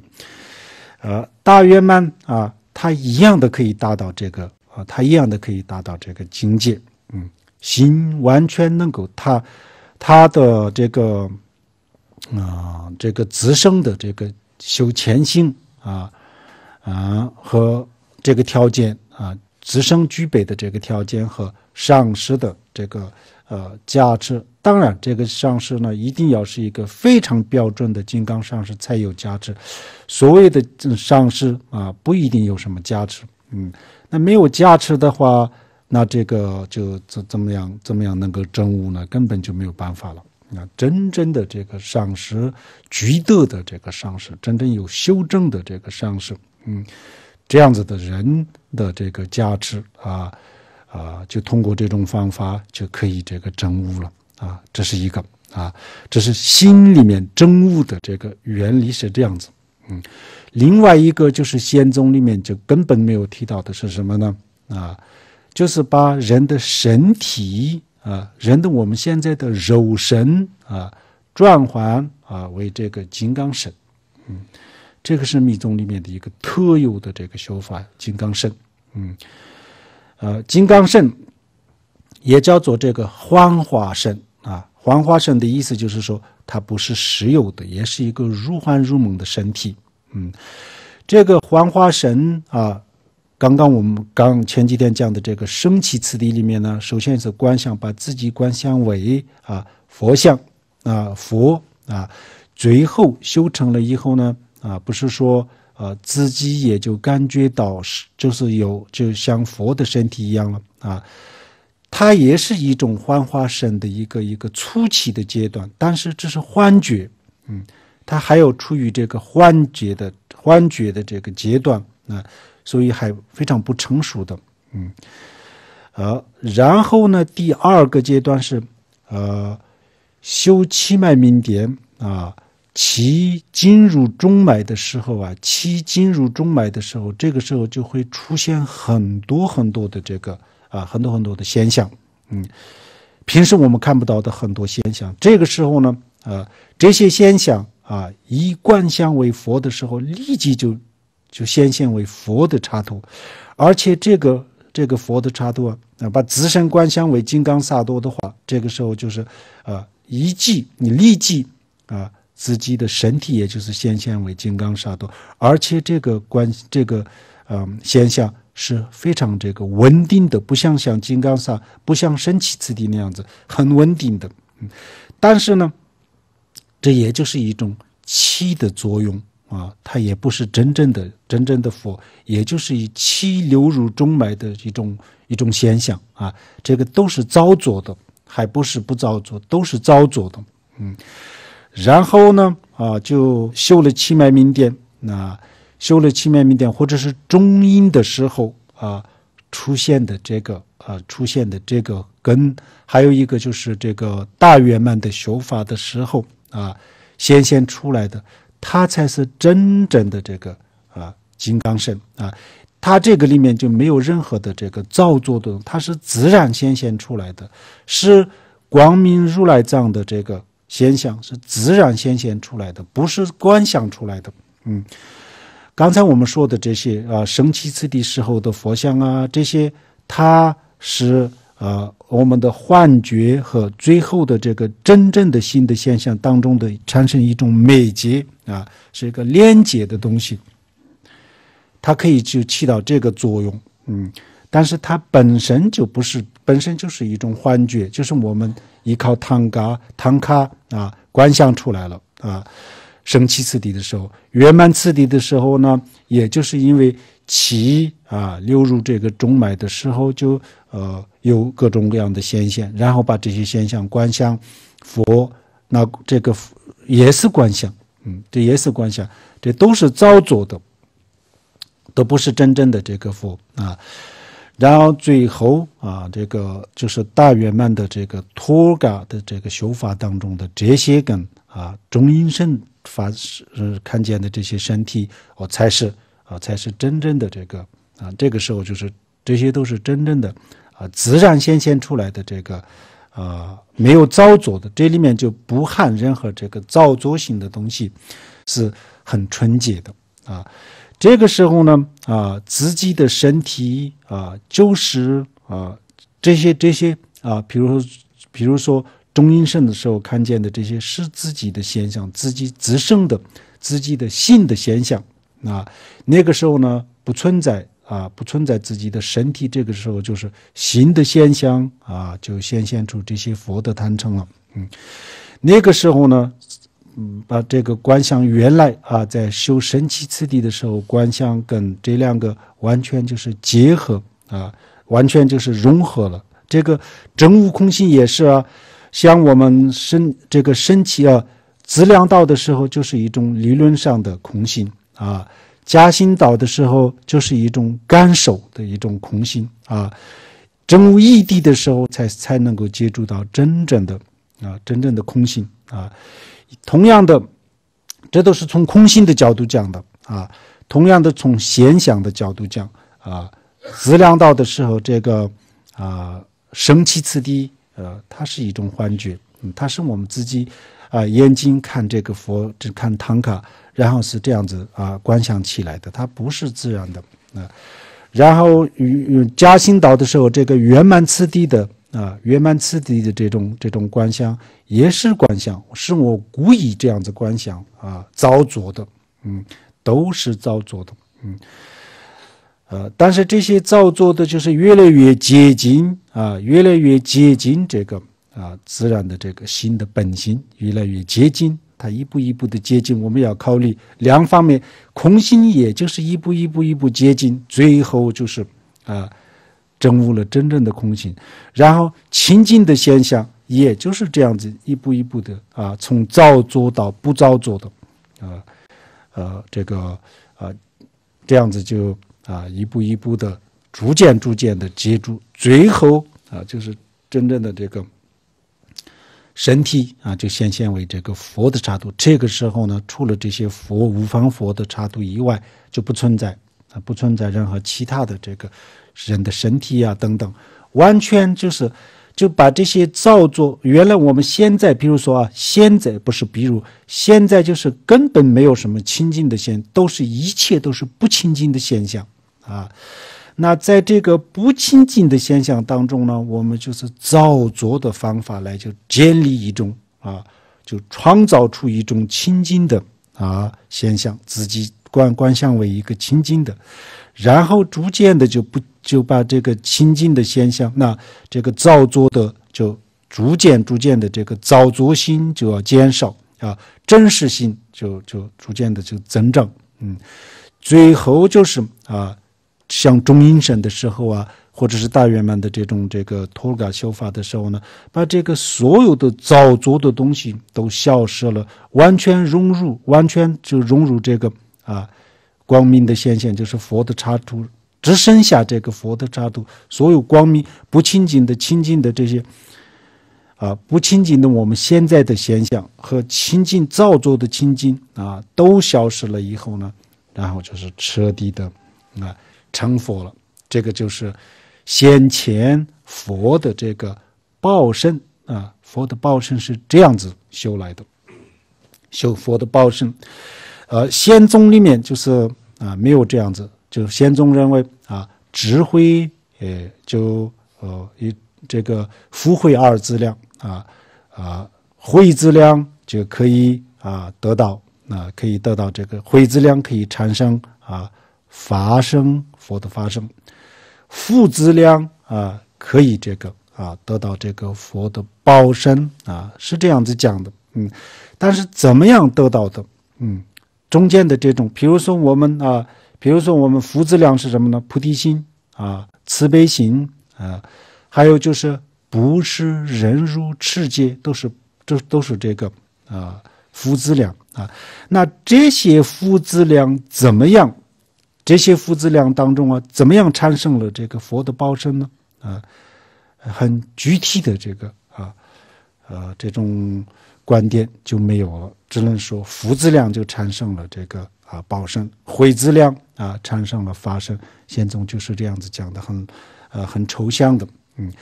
呃，大圆满啊，它一样的可以达到这个啊，它一样的可以达到这个境界，嗯，心完全能够它，它的这个。啊，这个直升的这个修前心，啊，啊和这个条件啊，直升具备的这个条件和上师的这个呃加持，当然这个上师呢，一定要是一个非常标准的金刚上师才有加持。所谓的上师啊，不一定有什么加持。嗯，那没有加持的话，那这个就怎怎么样怎么样能够证悟呢？根本就没有办法了。那真正的这个上师，具德的这个上师，真正有修正的这个上师，嗯，这样子的人的这个加持啊，啊，就通过这种方法就可以这个证悟了啊，这是一个啊，这是心里面证悟的这个原理是这样子，嗯，另外一个就是仙宗里面就根本没有提到的是什么呢？啊，就是把人的身体。啊，人的我们现在的肉身啊，转换啊为这个金刚身，嗯，这个是密宗里面的一个特有的这个修法，金刚身，嗯，呃，金刚身也叫做这个幻化身啊，幻化身的意思就是说它不是实有的，也是一个如幻如梦的身体，嗯，这个幻化身啊。刚刚我们刚前几天讲的这个升起次第里面呢，首先是观想，把自己观想为啊佛像啊佛啊，最后修成了以后呢啊，不是说啊自己也就感觉到是就是有就像佛的身体一样了啊，它也是一种幻化身的一个一个初期的阶段，但是这是幻觉，嗯，它还有处于这个幻觉的幻觉的这个阶段啊。所以还非常不成熟的，嗯，呃，然后呢，第二个阶段是，呃，修七脉明点啊，其进入中脉的时候啊，其进入中脉的时候，这个时候就会出现很多很多的这个啊，很多很多的现象，嗯，平时我们看不到的很多现象，这个时候呢，呃，这些现象啊，一贯相为佛的时候，立即就。就显现为佛的插图，而且这个这个佛的插图啊，把自身观想为金刚萨多的话，这个时候就是啊，一记你立即啊自己的身体也就是显现为金刚萨多，而且这个观这个嗯现象是非常这个稳定的，不像像金刚萨不像升起次第那样子很稳定的，嗯，但是呢，这也就是一种气的作用。啊，他也不是真正的真正的佛，也就是以气流入中脉的一种一种现象啊，这个都是造作的，还不是不造作，都是造作的。嗯，然后呢，啊，就修了气脉明殿，那修了气脉明殿，或者是中阴的时候啊出现的这个啊出现的这个根，还有一个就是这个大圆满的修法的时候啊显现出来的。它才是真正的这个啊金刚身啊，它这个里面就没有任何的这个造作的，它是自然显现出来的，是光明如来藏的这个现象，是自然显现出来的，不是观想出来的。嗯，刚才我们说的这些啊，生起次第时候的佛像啊，这些它是。呃，我们的幻觉和最后的这个真正的新的现象当中的产生一种美结啊，是一个连接的东西，它可以就起到这个作用，嗯，但是它本身就不是，本身就是一种幻觉，就是我们依靠唐嘎、唐卡啊观想出来了啊，升起此地的时候，圆满此地的时候呢，也就是因为气啊流入这个中脉的时候就呃。有各种各样的现象，然后把这些现象观想佛，那这个佛也是观想，嗯，这也是观想，这都是造作的，都不是真正的这个佛啊。然后最后啊，这个就是大圆满的这个托嘎的这个修法当中的这些根啊，中阴身发是看见的这些身体，哦，才是啊，才是真正的这个啊，这个时候就是这些都是真正的。啊，自然显现出来的这个，呃，没有造作的，这里面就不含任何这个造作性的东西，是很纯洁的啊。这个时候呢，啊，自己的身体啊，就是啊，这些这些啊，比如说，比如说中阴身的时候看见的这些，是自己的现象，自己自身的，自己的性的现象啊。那个时候呢，不存在。啊，不存在自己的身体，这个时候就是心的现象啊，就显现出这些佛的坦诚了。嗯，那个时候呢，嗯，把这个观想原来啊，在修神奇次第的时候，观想跟这两个完全就是结合啊，完全就是融合了。这个真悟空性也是啊，像我们生这个生体啊，自量道的时候，就是一种理论上的空性啊。夹心岛的时候，就是一种干守的一种空性啊，真悟异地的时候，才才能够接触到真正的啊，真正的空性啊。同样的，这都是从空性的角度讲的啊。同样的，从闲想的角度讲啊，资量到的时候，这个啊生气次第，呃，它是一种幻觉，嗯，它是我们自己啊眼睛看这个佛，只看唐卡。然后是这样子啊，观想起来的，它不是自然的啊。然后与嘉兴岛的时候，这个圆满次第的啊，圆满次第的这种这种观想也是观想，是我故意这样子观想啊，造作的，嗯，都是造作的，嗯，呃，但是这些造作的，就是越来越接近啊，越来越接近这个啊，自然的这个心的本性，越来越接近它一步一步的接近，我们要考虑两方面，空心也就是一步一步一步接近，最后就是啊，证悟了真正的空心，然后清净的现象也就是这样子一步一步的啊，从造作到不造作的，啊呃这个啊这样子就啊一步一步的逐渐逐渐的接触，最后啊就是真正的这个。身体啊，就显现为这个佛的刹图。这个时候呢，除了这些佛、无方佛的刹图以外，就不存在啊，不存在任何其他的这个人的身体呀等等，完全就是就把这些造作。原来我们现在，比如说啊，现在不是比如现在，就是根本没有什么清净的现，都是一切都是不清净的现象啊。那在这个不清净的现象当中呢，我们就是造作的方法来就建立一种啊，就创造出一种清净的啊现象，自己观观相为一个清净的，然后逐渐的就不就把这个清净的现象，那这个造作的就逐渐逐渐的这个造作心就要减少啊，真实性就就逐渐的就增长，嗯，最后就是啊。像中阴身的时候啊，或者是大圆满的这种这个托嘎修法的时候呢，把这个所有的造作的东西都消失了，完全融入，完全就融入这个啊光明的现象，就是佛的刹图，只剩下这个佛的刹图，所有光明不清净的、清净的这些啊不清净的我们现在的现象和清净造作的清净啊都消失了以后呢，然后就是彻底的啊。成佛了，这个就是先前佛的这个报身啊，佛的报身是这样子修来的，修佛的报身，呃，仙宗里面就是啊，没有这样子，就是仙宗认为啊，智慧呃，就呃一这个福慧二资量啊啊，慧资量就可以啊得到啊，可以得到这个慧资量可以产生啊法生佛的发生，父子俩啊，可以这个啊，得到这个佛的报身啊，是这样子讲的，嗯，但是怎么样得到的？嗯，中间的这种，比如说我们啊，比如说我们父子俩是什么呢？菩提心啊，慈悲心啊，还有就是不是人如世界，都是这都是这个啊，父子俩啊，那这些父子俩怎么样？这些父子俩当中啊，怎么样产生了这个佛的报身呢？啊，很具体的这个啊，呃，这种观点就没有了，只能说父子俩就产生了这个啊报身，悔子俩啊产生了发身。宪宗就是这样子讲的，很呃很抽象的，嗯，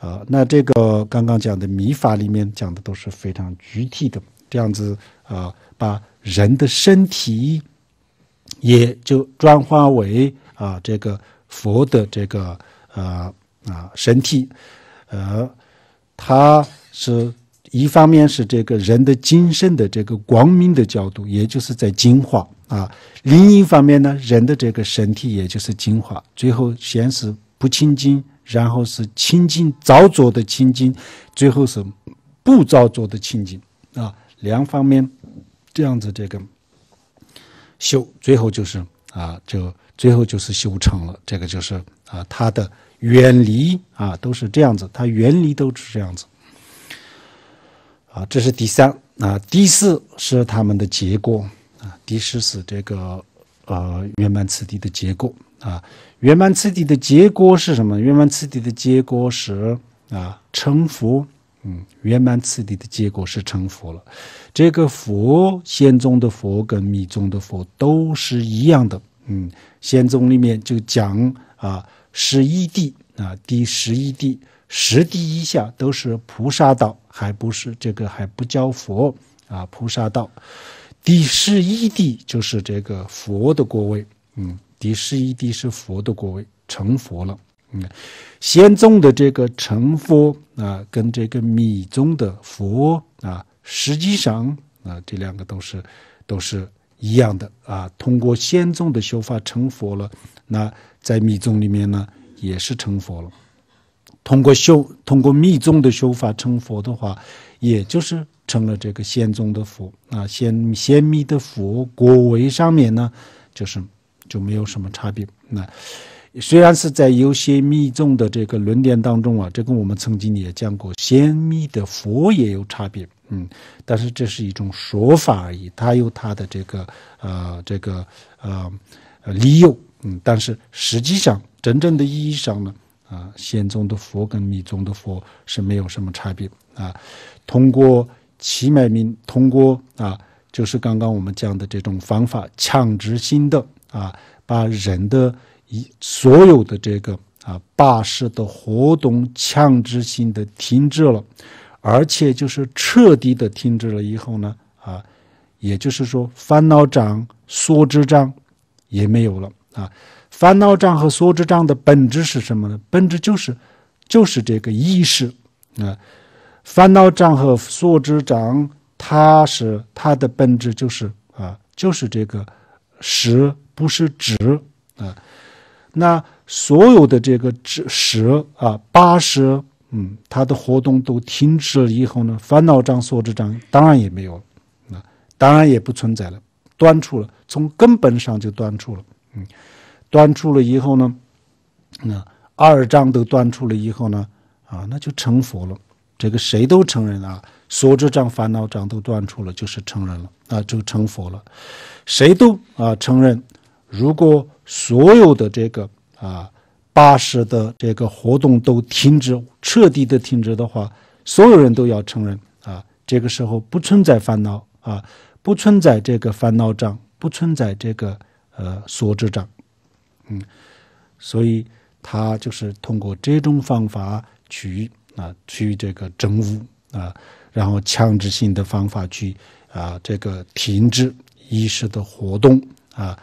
呃，那这个刚刚讲的迷法里面讲的都是非常具体的，这样子啊，把人的身体。也就转化为啊，这个佛的这个呃啊身体，呃，它是一方面是这个人的精神的这个光明的角度，也就是在净化啊；另一方面呢，人的这个身体也就是净化。最后先是不清净，然后是清净造作的清净，最后是不造作的清净啊。两方面这样子这个。修最后就是啊，就最后就是修成了，这个就是啊，它的远离啊都是这样子，它远离都是这样子。啊，这是第三，啊第四是他们的结果啊，第四是这个呃圆满次第的结果啊，圆满次第的结果是什么？圆满次第的结果是啊成佛。嗯，圆满次第的结果是成佛了。这个佛，仙宗的佛跟密宗的佛都是一样的。嗯，仙宗里面就讲啊，十一地啊，第十一地十地以下都是菩萨道，还不是这个还不叫佛啊，菩萨道。第十一地就是这个佛的国位。嗯，第十一地是佛的国位，成佛了。嗯，仙宗的这个成佛啊，跟这个密宗的佛啊，实际上啊，这两个都是，都是一样的啊。通过仙宗的修法成佛了，那在密宗里面呢，也是成佛了。通过修，通过密宗的修法成佛的话，也就是成了这个仙宗的佛啊，仙仙密的佛果位上面呢，就是就没有什么差别。那。虽然是在有些密宗的这个论点当中啊，这跟我们曾经也讲过，显密的佛也有差别，嗯，但是这是一种说法而已，它有它的这个呃这个呃理由，嗯，但是实际上真正的意义上呢，啊，显宗的佛跟密宗的佛是没有什么差别啊，通过齐脉明，通过啊，就是刚刚我们讲的这种方法，强制性的啊，把人的。一所有的这个啊，八市的活动强制性的停止了，而且就是彻底的停止了以后呢，啊，也就是说烦恼障、所知障也没有了啊。烦恼障和所知障的本质是什么呢？本质就是就是这个意识啊。烦恼障和所知障，它是它的本质就是啊，就是这个识，不是指啊。那所有的这个智识啊，八十，嗯，他的活动都停止了以后呢，烦恼障、所知障，当然也没有了，啊，当然也不存在了，断出了，从根本上就断出了，嗯，断出了以后呢，那二障都断出了以后呢，啊，那就成佛了，这个谁都承认啊，所知障、烦恼障都断出了，就是成人了，啊，就成佛了，谁都啊承认，如果。所有的这个啊，八十的这个活动都停止，彻底的停止的话，所有人都要承认啊，这个时候不存在烦恼啊，不存在这个烦恼障，不存在这个呃所知障，嗯，所以他就是通过这种方法去啊，去这个证悟啊，然后强制性的方法去啊，这个停止意识的活动啊。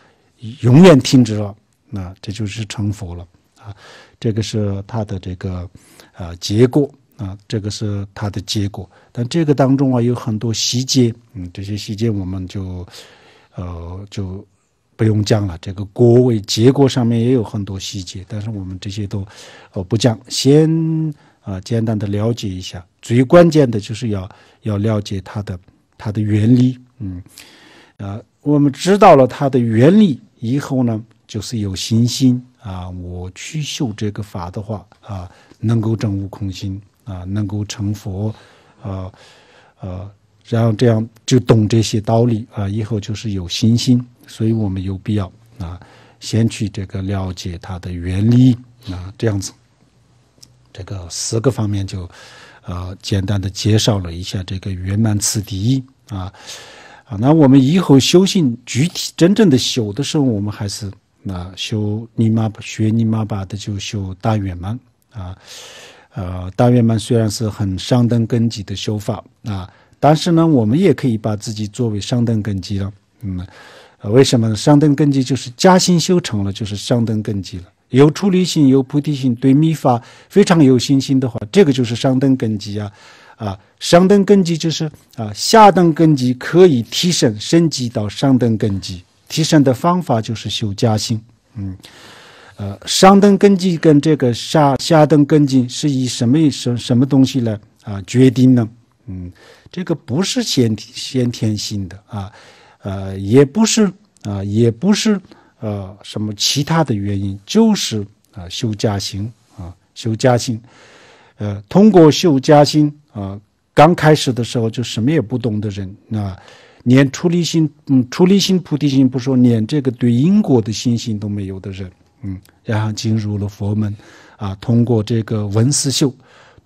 永远停止了，那这就是成佛了啊！这个是他的这个呃结果啊，这个是他的结果。但这个当中啊有很多细节，嗯，这些细节我们就呃就不用讲了。这个果位结果上面也有很多细节，但是我们这些都呃不讲，先啊简单的了解一下。最关键的就是要要了解它的它的原理，嗯啊，我们知道了它的原理。以后呢，就是有信心啊，我去修这个法的话啊，能够证悟空心啊，能够成佛，呃，啊。然后这样就懂这些道理啊。以后就是有信心，所以我们有必要啊，先去这个了解它的原理啊，这样子，这个四个方面就呃简单的介绍了一下这个圆满次第啊。啊，那我们以后修行具体真正的修的时候，我们还是那修尼玛学尼玛巴的，就修大圆满啊。呃，大圆满虽然是很上等根基的修法啊，但是呢，我们也可以把自己作为上等根基了。嗯，为什么呢？上等根基就是加心修成了，就是上等根基了。有出离心，有菩提心，对密法非常有信心的话，这个就是上等根基啊。啊，上等根基就是啊，下等根基可以提升升级到上等根基。提升的方法就是修加心，嗯，呃，上等根基跟这个下下等根基是以什么什什么东西来啊决定呢？嗯，这个不是先先天性的啊，呃，也不是啊，也不是呃什么其他的原因，就是啊修加心啊修加心。呃，通过修加心，啊，刚开始的时候就什么也不懂的人，啊，连出离心、嗯，出离心、菩提心不说，连这个对因果的信心都没有的人，嗯，然后进入了佛门，啊，通过这个文思修，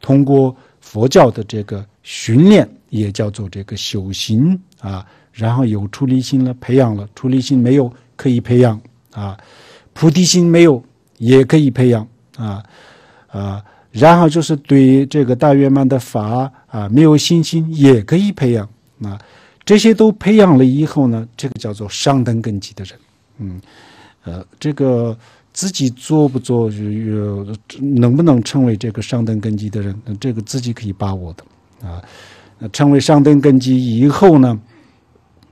通过佛教的这个训练，也叫做这个修行，啊，然后有出离心了，培养了出离心没有可以培养，啊，菩提心没有也可以培养，啊，啊。然后就是对这个大圆满的法啊没有信心，也可以培养啊。这些都培养了以后呢，这个叫做上等根基的人，嗯，呃，这个自己做不做，能不能成为这个上等根基的人，这个自己可以把握的啊。成为上等根基以后呢，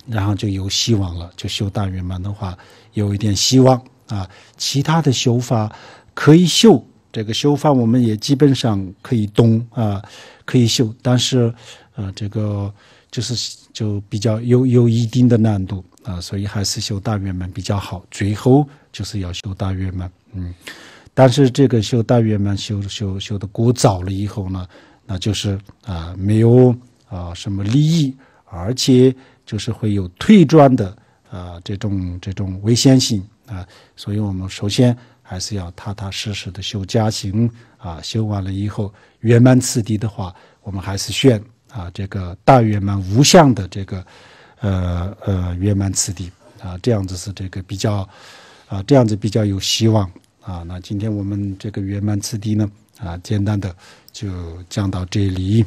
然后就有希望了，就修大圆满的话，有一点希望啊。其他的修法可以修。这个修法我们也基本上可以懂啊，可以修，但是，呃，这个就是就比较有有一定的难度啊，所以还是修大圆满比较好。最后就是要修大圆满，嗯，但是这个修大圆满修修修的过早了以后呢，那就是啊没有啊什么利益，而且就是会有退转的啊这种这种危险性啊，所以我们首先。还是要踏踏实实的修家行啊，修完了以后圆满次第的话，我们还是选啊这个大圆满无相的这个，呃呃圆满次第啊，这样子是这个比较啊，这样子比较有希望啊。那今天我们这个圆满次第呢啊，简单的就讲到这里。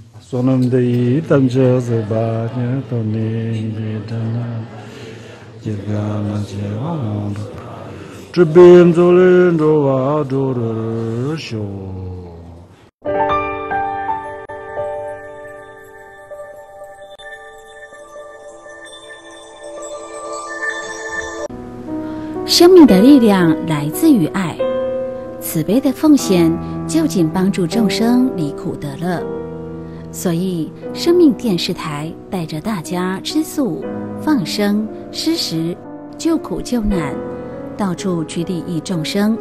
这边走的多啊，多的多。生命的力量来自于爱，慈悲的奉献就仅帮助众生离苦得乐。所以，生命电视台带着大家吃素、放生、施食、救苦救难。到处去利益众生，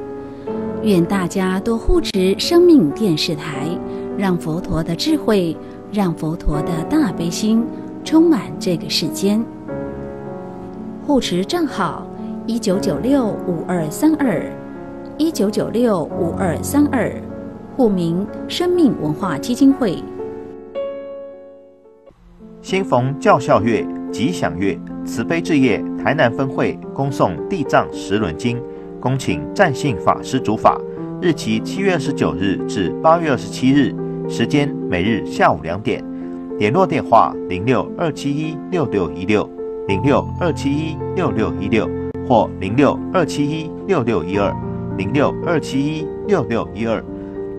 愿大家多护持生命电视台，让佛陀的智慧，让佛陀的大悲心充满这个世间。护持账号：一九九六五二三二，一九九六五二三二，户名：生命文化基金会。新逢教孝月、吉祥月、慈悲之夜。台南分会恭送《地藏十轮经》，恭请占信法师主法，日期七月二十九日至八月二十七日，时间每日下午两点。联络电话零六二七一六六一六零六二七一六六一六或零六二七一六六一二零六二七一六六一二。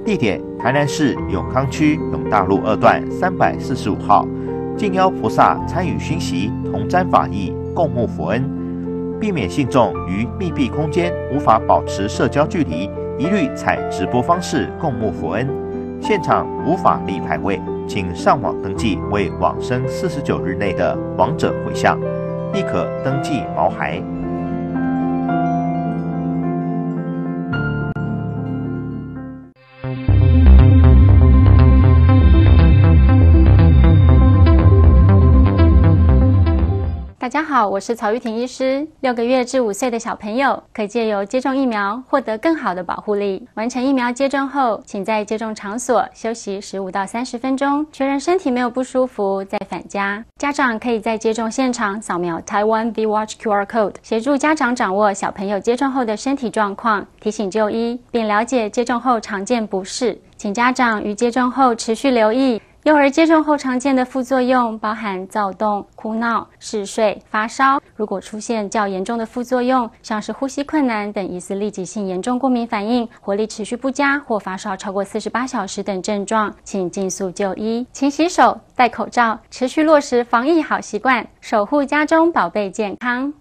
地点台南市永康区永大路二段三百四十五号。敬邀菩萨参与熏习，同沾法意。共沐佛恩，避免信众于密闭空间无法保持社交距离，一律采直播方式共沐佛恩，现场无法立牌位，请上网登记为往生四十九日内的亡者回向，亦可登记毛孩。大家好，我是曹玉婷医师。六个月至五岁的小朋友可借由接种疫苗获得更好的保护力。完成疫苗接种后，请在接种场所休息十五到三十分钟，确认身体没有不舒服再返家。家长可以在接种现场扫描 Taiwan V Watch QR Code，协助家长掌握小朋友接种后的身体状况，提醒就医，并了解接种后常见不适。请家长于接种后持续留意。幼儿接种后常见的副作用包含躁动、哭闹、嗜睡、发烧。如果出现较严重的副作用，像是呼吸困难等疑似立即性严重过敏反应，活力持续不佳或发烧超过四十八小时等症状，请尽速就医。勤洗手、戴口罩，持续落实防疫好习惯，守护家中宝贝健康。